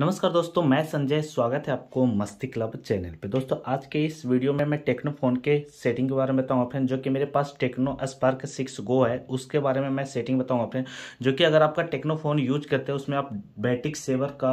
नमस्कार दोस्तों मैं संजय स्वागत है आपको मस्ती क्लब चैनल पे दोस्तों आज के इस वीडियो में मैं टेक्नो फोन के सेटिंग के बारे में बताऊंगा फ्रेंड जो कि मेरे पास टेक्नो स्पार्क सिक्स गो है उसके बारे में मैं सेटिंग बताऊंगा फ्रेंड जो कि अगर आपका टेक्नो फोन यूज करते हैं उसमें आप बैटिक सेवर का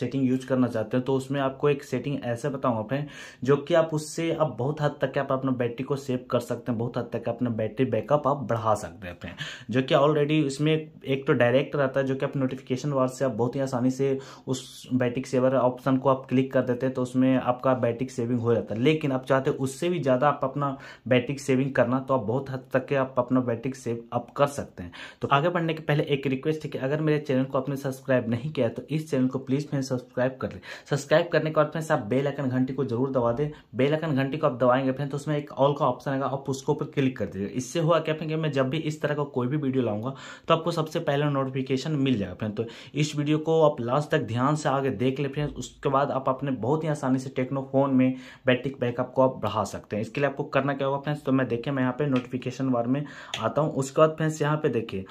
सेटिंग यूज करना चाहते हैं तो उसमें आपको एक सेटिंग ऐसे बताऊंगा फ्रेंड जो कि आप उससे आप बहुत हद तक आप अपना बैटरी को सेव कर सकते हैं बहुत हद तक अपना बैटरी बैकअप आप बढ़ा सकते हैं फ्रेंड जो कि ऑलरेडी इसमें एक तो डायरेक्ट रहता है जो कि आप नोटिफिकेशन वार्ड से आप बहुत ही आसानी से उस बैटिक सेवर ऑप्शन को आप क्लिक कर देते हैं तो उसमें आपका बैटिक सेविंग हो जाता है लेकिन आप चाहते उससे भी ज़्यादा आप अपना बैटिक सेविंग करना तो आप बहुत हद तक के आप अपना बैटिक सेव आप कर सकते हैं तो आगे बढ़ने के पहले एक रिक्वेस्ट है कि अगर मेरे चैनल को आपने सब्सक्राइब नहीं किया तो इस चैनल को प्लीज़ मैंने सब्सक्राइब कर लें सब्सक्राइब करने के बाद फ्रेंड्स आप बेल घंटी को जरूर दबा दें बेलकन घंटी को आप दबाएंगे फ्रेंड तो उसमें एक ऑल का ऑप्शन आएगा आप उसको ऊपर क्लिक कर दीजिए इससे हुआ क्या फ्रेंड मैं जब भी इस तरह का कोई भी वीडियो लाऊंगा तो आपको सबसे पहले नोटिफिकेशन मिल जाएगा फ्रेंड तो इस वीडियो को आप लास्ट तक ध्यान से चाह के देख ले फ्रेंड्स उसके बाद आप अपने बहुत ही आसानी से टेक्नो फोन में बैटरी बैकअप को आप बढ़ा सकते हैं इसके लिए आपको करना क्या होगा फ्रेंड्स तो मैं देखें मैं यहाँ पे नोटिफिकेशन वार में आता हूँ उसके बाद फ्रेंड्स यहाँ पे देखिए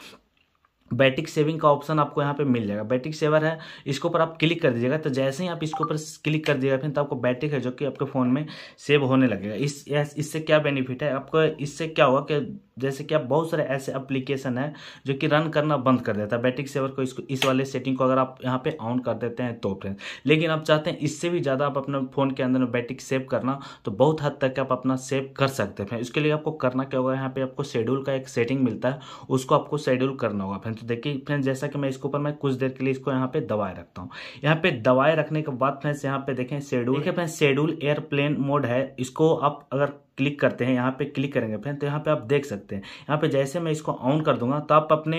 बैटिक सेविंग का ऑप्शन आपको यहाँ पे मिल जाएगा बैटिक सेवर है इसके ऊपर आप क्लिक कर दीजिएगा तो जैसे ही आप इसके ऊपर क्लिक कर दीजिएगा फिर तो आपको बैटिक है जो कि आपके फ़ोन में सेव होने लगेगा इस इससे क्या बेनिफिट है आपको इससे क्या होगा कि जैसे कि आप बहुत सारे ऐसे एप्लीकेशन है जो कि रन करना बंद कर देता है बैटरी सेवर को इसको इस वाले सेटिंग को अगर आप यहाँ पे ऑन कर देते हैं तो फ्रेंड लेकिन आप चाहते हैं इससे भी ज़्यादा आप अपने फ़ोन के अंदर में बैटरी सेव करना तो बहुत हद तक आप अपना सेव कर सकते हैं इसके लिए आपको करना क्या होगा यहाँ पे आपको शेड्यूल का एक सेटिंग मिलता है उसको आपको शेड्यूल करना होगा फ्रेंड तो देखिए फ्रेंड जैसा कि मैं इसके ऊपर मैं कुछ देर के लिए इसको यहाँ पे दवाए रखता हूँ यहाँ पे दवाए रखने के बाद फ्रेंड्स यहाँ पे देखें schedule friend schedule airplane mode है इसको आप अगर क्लिक करते हैं यहाँ पे क्लिक करेंगे फ्रेंड तो यहाँ पे आप देख सकते हैं यहाँ पे जैसे मैं इसको ऑन कर दूंगा तो आप अपने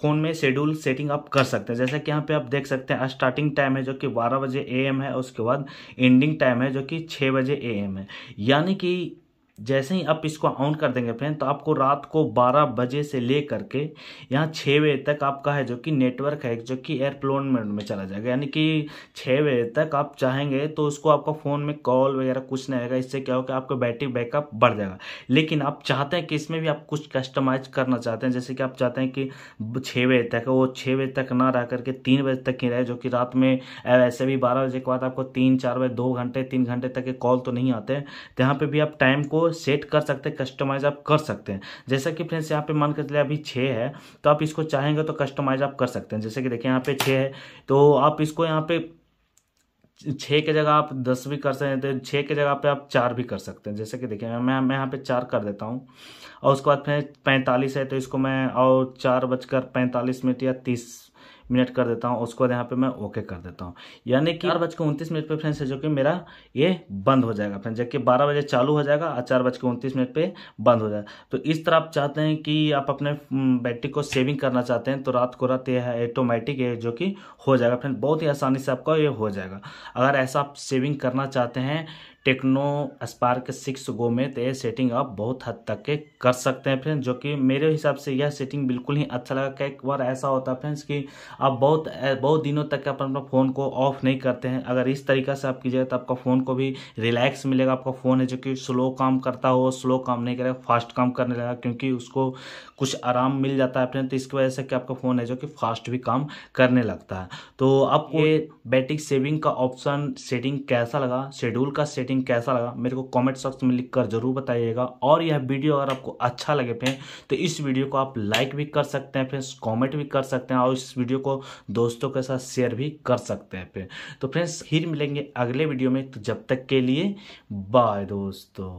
फ़ोन में शेड्यूल सेटिंग आप कर सकते हैं जैसे कि यहाँ पे आप देख सकते हैं स्टार्टिंग टाइम है जो कि 12 बजे एएम है उसके बाद एंडिंग टाइम है जो कि 6 बजे एएम है यानी कि जैसे ही आप इसको ऑन कर देंगे फ्रेंड तो आपको रात को 12 बजे से ले करके यहाँ छः बजे तक आपका है जो कि नेटवर्क है जो कि एयरप्लोन में, में चला जाएगा यानी कि छः बजे तक आप चाहेंगे तो उसको आपका फ़ोन में कॉल वगैरह कुछ नहीं आएगा इससे क्या होगा आपका बैटरी बैकअप बढ़ जाएगा लेकिन आप चाहते हैं कि इसमें भी आप कुछ कस्टमाइज करना चाहते हैं जैसे कि आप चाहते हैं कि छः बजे तक वो छः बजे तक ना रह करके तीन बजे तक ही रहे जो कि रात में वैसे भी बारह बजे के बाद आपको तीन चार बजे दो घंटे तीन घंटे तक के कॉल तो नहीं आते हैं तो यहाँ पर भी आप टाइम को सेट कर सकते हैं कस्टमाइज आप कर सकते हैं जैसा कि फ्रेंड्स यहाँ पे मान कर चले अभी छः है तो आप इसको चाहेंगे तो कस्टमाइज आप कर सकते हैं जैसे कि देखिए यहाँ पे छः है तो आप इसको यहाँ पे छः के जगह आप दस भी कर सकते हैं तो छः के जगह पे आप चार भी कर सकते हैं जैसे कि देखिए मैं मैं यहाँ पे चार कर देता हूँ और उसके बाद फिर पैंतालीस है तो इसको मैं और चार बजकर पैंतालीस मिनट या तीस मिनट कर देता हूँ उसके बाद यहाँ पे मैं ओके कर देता हूँ यानी कि चार बज के उनतीस मिनट पर फ्रेंड्स है जो कि मेरा ये बंद हो जाएगा फ्रेंड जबकि बारह बजे चालू हो जाएगा और चार बज के उनतीस मिनट पर बंद हो जाएगा तो इस तरह आप चाहते हैं कि आप अपने बैटरी को सेविंग करना चाहते हैं तो रात को रात यह ऑटोमेटिक है जो कि हो जाएगा फ्रेंड बहुत ही आसानी से आपका ये हो जाएगा अगर ऐसा आप सेविंग करना चाहते हैं टेक्नो स्पार्क सिक्स गो में तो ये सेटिंग आप बहुत हद तक के कर सकते हैं फ्रेंड्स जो कि मेरे हिसाब से यह सेटिंग बिल्कुल ही अच्छा लगा कई बार ऐसा होता है फ्रेंड्स कि आप बहुत बहुत दिनों तक अपन अपना फ़ोन को ऑफ नहीं करते हैं अगर इस तरीका से आप कीजिएगा तो आपका फ़ोन को भी रिलैक्स मिलेगा आपका फ़ोन है जो कि स्लो काम करता हो स्लो काम नहीं करेगा फास्ट काम करने लगेगा क्योंकि उसको कुछ आराम मिल जाता है अपने तो इसकी वजह से कि आपका फ़ोन है जो कि फास्ट भी काम करने लगता है तो आपको ये बैटरी सेविंग का ऑप्शन सेटिंग कैसा लगा शेड्यूल का सेटिंग कैसा लगा मेरे को कमेंट सॉक्स में लिख कर जरूर बताइएगा और यह वीडियो अगर आपको अच्छा लगे फ्रेंड तो इस वीडियो को आप लाइक भी कर सकते हैं फ्रेंड्स कॉमेंट भी कर सकते हैं और इस वीडियो को दोस्तों के साथ शेयर भी कर सकते हैं फिर तो फ्रेंड्स फिर मिलेंगे अगले वीडियो में तो जब तक के लिए बाय दोस्तों